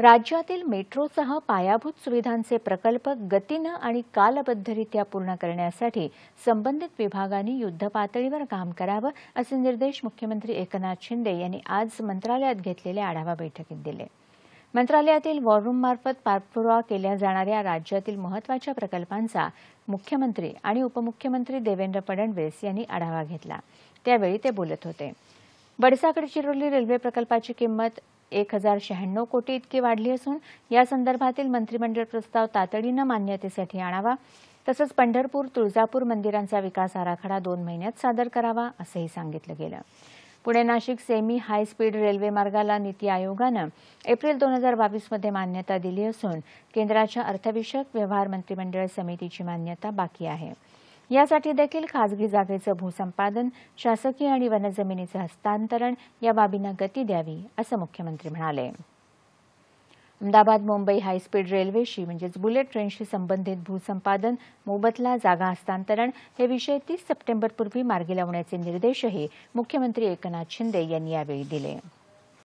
राज्यातील मेट्रोसह पायाभूत सुविधांचे प्रकल्प गतीनं आणि कालबद्धरित्या पूर्ण करण्यासाठी संबंधित विभागांनी युद्धपातळीवर काम करावं असे निर्देश मुख्यमंत्री एकनाथ शिंदे यांनी आज मंत्रालयात घेतलेल्या आढावा बैठकीत दिले मंत्रालयातील वॉररूममार्फत पाठपुरावा केल्या जाणाऱ्या राज्यातील महत्वाच्या प्रकल्पांचा मुख्यमंत्री आणि उपमुख्यमंत्री देवेंद्र फडणवीस यांनी आढावा घेतला त्यावेळी ते बोलत होते वडसाकडे चिरोली रेल्वे प्रकल्पाची किंमत एक हजार शहाण्णव कोटी इतकी वाढली असून या संदर्भातील मंत्रिमंडळ प्रस्ताव तातडीनं मान्यतेसाठी आणावा तसंच पंढरपूर तुळजापूर मंदिरांचा विकास आराखडा दोन महिन्यात सादर करावा असंही सांगितलं गेलं Pune Nashik semi high speed railway मार्गाला नीती आयोगानं एप्रिल दोन हजार बावीसमध्ये मान्यता दिली असून केंद्राच्या अर्थविषयक व्यवहार मंत्रिमंडळ समितीची मान्यता बाकी आहे यासाठी देखील खाजगी जागेचं भूसंपादन शासकीय आणि वनजमिनीचं हस्तांतरण या बाबींना गती द्यावी असं मुख्यमंत्री म्हणाले अहमदाबाद मुंबई हायस्पीड रेल्वेशी म्हणजेच बुलेट ट्रेनशी संबंधित भूसंपादन मोबदला जागा हस्तांतरण हे विषय तीस सप्टेंबरपूर्वी मार्गी लावण्याचे निर्देशही मुख्यमंत्री एकनाथ शिंदे यांनी यावेळी दिले